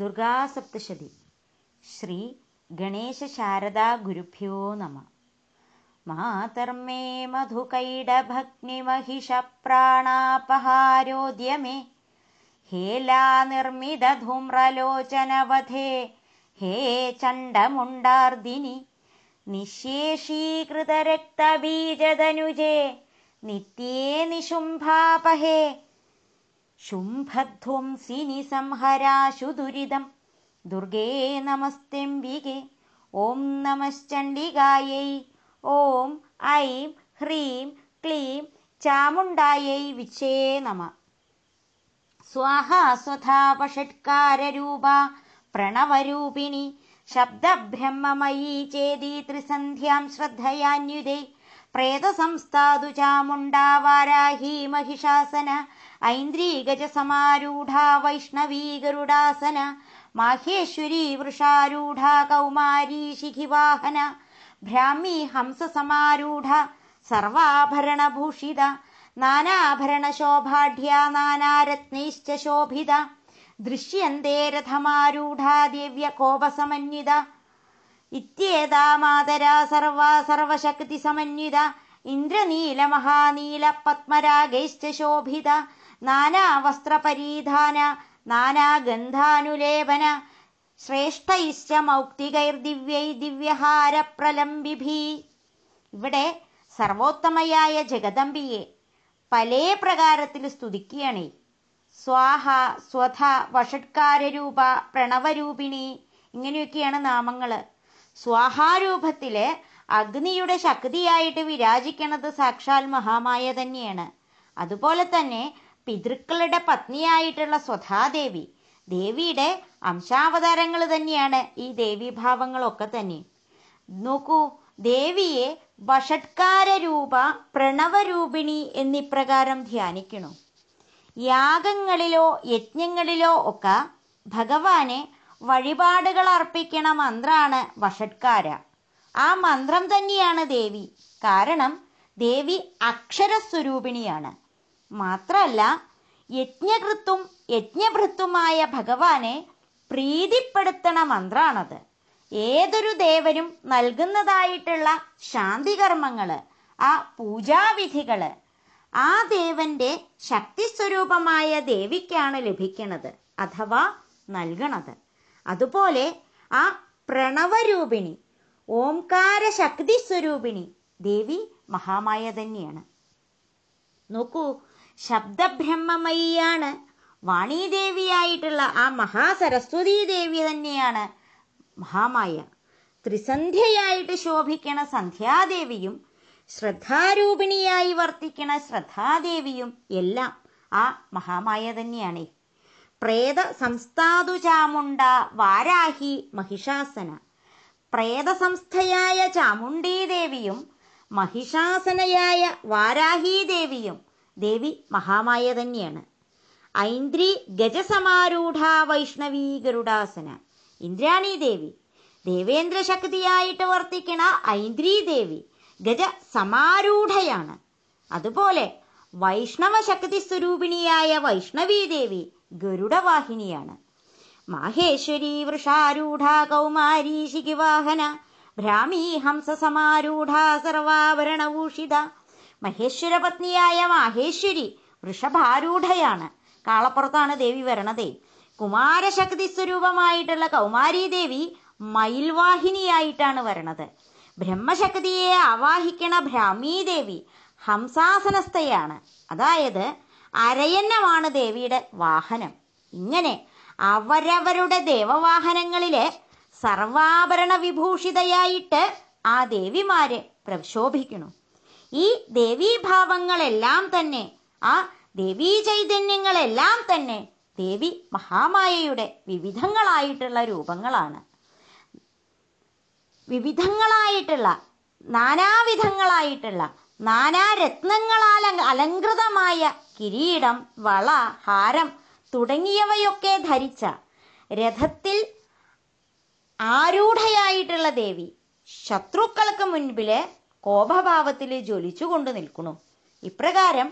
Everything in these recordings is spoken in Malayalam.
ദുർഗാസപ്തശതി ശ്രീ ഗണേശ ഗുരുഭ്യോ നമ മാതർമേ മധുകൈഡഭഗ്നിമഹിഷപ്രാണാപഹാരോദ്യമേ ഹേലാനിർമ്മിതധൂമ്രലോചനവധേ ഹേ ചണ്ഡമുണ്ടാർദിനി നിശേഷീകൃതരക്തബീജതനുജേ നിത്യേ നിശുംഭാപഹേ ശുംഭധ്വംസിനി സംഹരാശു ദുരിതം ദുർഗേ നമസ്തംബികെ ഓം നമശ്ചണ്ഡികായൈ ഓം ഐം ഹ്രീം ക്ലീം ചാമുണ്ടായൈ വിച്ചേ നമ സ്വാഹ സ്വധാപഷട്കാരൂപ പ്രണവരൂപിണി ശബ്ദബ്രഹ്മമയീ ചേതി ത്രിസന്ധ്യാം ശ്രദ്ധയാന്യുതേ പ്രേതസംസ്ഥാതു ചാമുണ്ടാ വാരാഹി മഹിഷാസന ഐന്ദ്രീഗജ സമാരൂഢ വൈഷ്ണവീ ഗരുഡാസന മാഹേശ്വരി വൃഷാരൂഢ കൗമാരീ ശിഖിവാഹന ഭ്രാമി ഹംസ ഹംസസമാരൂഢ സർവാഭരണഭൂഷിത നാനാഭരണശോഭാഢ്യ നാനാരത്നൈശ്ച ശോഭിത ദൃശ്യന്തേ രഥമാരൂഢ കോപസമന്വിത ഇത്യേതാ മാതരാ സർവാ സർവശക്തി സമന്വിത മഹാനീല പത്മരാഗൈശ്ച ശോഭിത നാനാ വസ്ത്രപരീധാന നാനാ ഗന്ധാനുലേപന ശ്രേഷ്ഠൈശ്ച മൗക്തികൈർ ദിവ്യൈ ദിവ്യഹാര പ്രലംബിഭി ഇവിടെ സർവോത്തമയായ ജഗദമ്പിയെ പല പ്രകാരത്തിൽ സ്തുതിക്കുകയാണ് സ്വാഹ സ്വധ രൂപ പ്രണവരൂപിണി ഇങ്ങനെയൊക്കെയാണ് നാമങ്ങൾ സ്വാഹാരൂപത്തിലെ അഗ്നിയുടെ ശക്തിയായിട്ട് വിരാജിക്കണത് സാക്ഷാൽ മഹാമായ തന്നെയാണ് അതുപോലെ തന്നെ പിതൃക്കളുടെ പത്നിയായിട്ടുള്ള സ്വധാദേവി ദേവിയുടെ അംശാവതാരങ്ങൾ തന്നെയാണ് ഈ ദേവീഭാവങ്ങളൊക്കെ തന്നെ നോക്കൂ ദേവിയെ ഭഷത്കാരരൂപ പ്രണവരൂപിണി എന്നിപ്രകാരം ധ്യാനിക്കണു യാഗങ്ങളിലോ യജ്ഞങ്ങളിലോ ഒക്കെ ഭഗവാനെ വഴിപാടുകൾ അർപ്പിക്കണ മന്ത്രാണ് വഷട്കാര ആ മന്ത്രം തന്നെയാണ് ദേവി കാരണം ദേവി അക്ഷരസ്വരൂപിണിയാണ് മാത്രമല്ല യജ്ഞകൃത്തും യജ്ഞഭൃത്തുമായ ഭഗവാനെ പ്രീതിപ്പെടുത്തണ മന്ത്രാണത് ഏതൊരു ദേവനും നൽകുന്നതായിട്ടുള്ള ശാന്തികർമ്മങ്ങൾ ആ പൂജാവിധികൾ ആ ദേവന്റെ ശക്തിസ്വരൂപമായ ദേവിക്കാണ് ലഭിക്കുന്നത് അഥവാ നൽകണത് അതുപോലെ ആ പ്രണവരൂപിണി ഓംകാര ശക്തി സ്വരൂപിണി ദേവി മഹാമായ തന്നെയാണ് നോക്കൂ ശബ്ദബ്രഹ്മമയിയാണ് വാണീദേവിയായിട്ടുള്ള ആ മഹാസരസ്വതി ദേവി തന്നെയാണ് മഹാമായ ത്രിസന്ധ്യയായിട്ട് ശോഭിക്കണ സന്ധ്യാദേവിയും ശ്രദ്ധാരൂപിണിയായി വർത്തിക്കണ ശ്രദ്ധാദേവിയും എല്ലാം ആ മഹാമായ തന്നെയാണ് പ്രേത സംസ്ഥാതുചാമുണ്ട വാരാഹി മഹിഷാസന പ്രേത സംസ്ഥയായ ചാമുണ്ടീദേവിയും മഹിഷാസനയായ വാരാഹീദേവിയും ദേവി മഹാമായ തന്നെയാണ് ഐന്ദ്രി ഗജസമാരൂഢ വൈഷ്ണവീ ഗരുഡാസന ഇന്ദ്രാണി ദേവി ദേവേന്ദ്ര ശക്തിയായിട്ട് വർത്തിക്കണ ഐന്ദ്രി ദേവി ഗജ സമാരൂഢയാണ് അതുപോലെ വൈഷ്ണവ ശക്തി സ്വരൂപിണിയായ വൈഷ്ണവീദേവി ഗരുഡവാഹിനിയാണ് മാഹേശ്വരി വൃഷാരൂഢ കൗമാരി ശിഖിവാഹന ഭ്രാമീ സമാരൂഢ സർവാഭരണഭൂഷിത മഹേശ്വര പത്നിയായ മാഹേശ്വരി വൃഷഭാരൂഢയാണ് കാളപ്പുറത്താണ് ദേവി വരണതേ കുമാരശക്തി സ്വരൂപമായിട്ടുള്ള കൗമാരി ദേവി മയിൽവാഹിനിയായിട്ടാണ് വരണത് ബ്രഹ്മശക്തിയെ ആവാഹിക്കണ ഭ്രാമീദേവി ഹംസാസനസ്ഥയാണ് അതായത് അരയന്നമാണ് ദേവിയുടെ വാഹനം ഇങ്ങനെ അവരവരുടെ ദേവവാഹനങ്ങളിലെ സർവാഭരണ വിഭൂഷിതയായിട്ട് ആ ദേവിമാരെ പ്രക്ഷോഭിക്കുന്നു ഈ ദേവീഭാവങ്ങളെല്ലാം തന്നെ ആ ദേവീ ചൈതന്യങ്ങളെല്ലാം തന്നെ ദേവി മഹാമായയുടെ വിവിധങ്ങളായിട്ടുള്ള രൂപങ്ങളാണ് വിവിധങ്ങളായിട്ടുള്ള നാനാവിധങ്ങളായിട്ടുള്ള നാനാരത്നങ്ങളാൽ അലങ്കൃതമായ കിരീടം വള ഹാരം തുടങ്ങിയവയൊക്കെ ധരിച്ച രഥത്തിൽ ആരൂഢയായിട്ടുള്ള ദേവി ശത്രുക്കൾക്ക് മുൻപിലെ കോപഭാവത്തിൽ ജ്വലിച്ചുകൊണ്ട് നിൽക്കുന്നു ഇപ്രകാരം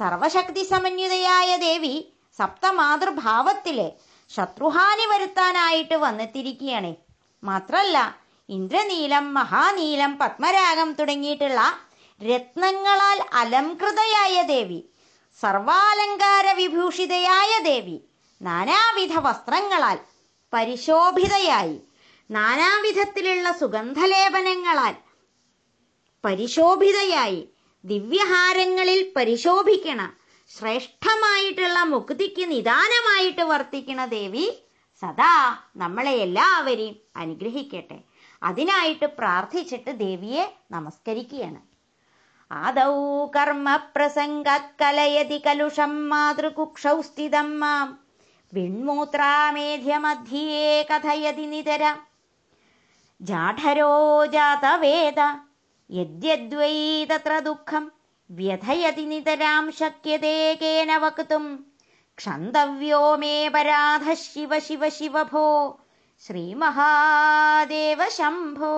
സർവശക്തി സമന്വിതയായ ദേവി സപ്തമാതൃഭാവത്തിലെ ശത്രുഹാനി വരുത്താനായിട്ട് വന്നെത്തിരിക്കുകയാണ് മാത്രല്ല ഇന്ദ്രനീലം മഹാനീലം പത്മരാഗം തുടങ്ങിയിട്ടുള്ള രത്നങ്ങളാൽ അലംകൃതയായ ദേവി സർവാലങ്കാര വിഭൂഷിതയായ ദേവി നാനാവിധ വസ്ത്രങ്ങളാൽ പരിശോഭിതയായി നാനാവിധത്തിലുള്ള സുഗന്ധലേപനങ്ങളാൽ പരിശോഭിതയായി ദിവ്യഹാരങ്ങളിൽ പരിശോഭിക്കണ ശ്രേഷ്ഠമായിട്ടുള്ള മുക്തിക്ക് നിദാനമായിട്ട് വർത്തിക്കണ ദേവി സദാ നമ്മളെ എല്ലാവരെയും അനുഗ്രഹിക്കട്ടെ അതിനായിട്ട് പ്രാർത്ഥിച്ചിട്ട് ദേവിയെ നമസ്കരിക്കുകയാണ് ആദൗ കർമ്മപ്രസംഗാത് കലയതി കലുഷം മാതൃകുക്ഷൗ സ്ഥിതം മാം വിൺമൂത്രാമേധ്യമധ്യേ കഥയതി നിതര ജാഠരോ ജാതവേദ യദ്യദ്വൈ തത്ര ദുഃഖം വ്യഥയതി നിതരാം ശക്യതേ കേന വക്തും ക്ഷന്തവ്യോ മേ പരാധ ശിവ ശിവ ശിവഭോ ശ്രീമഹാദേവ ശംഭോ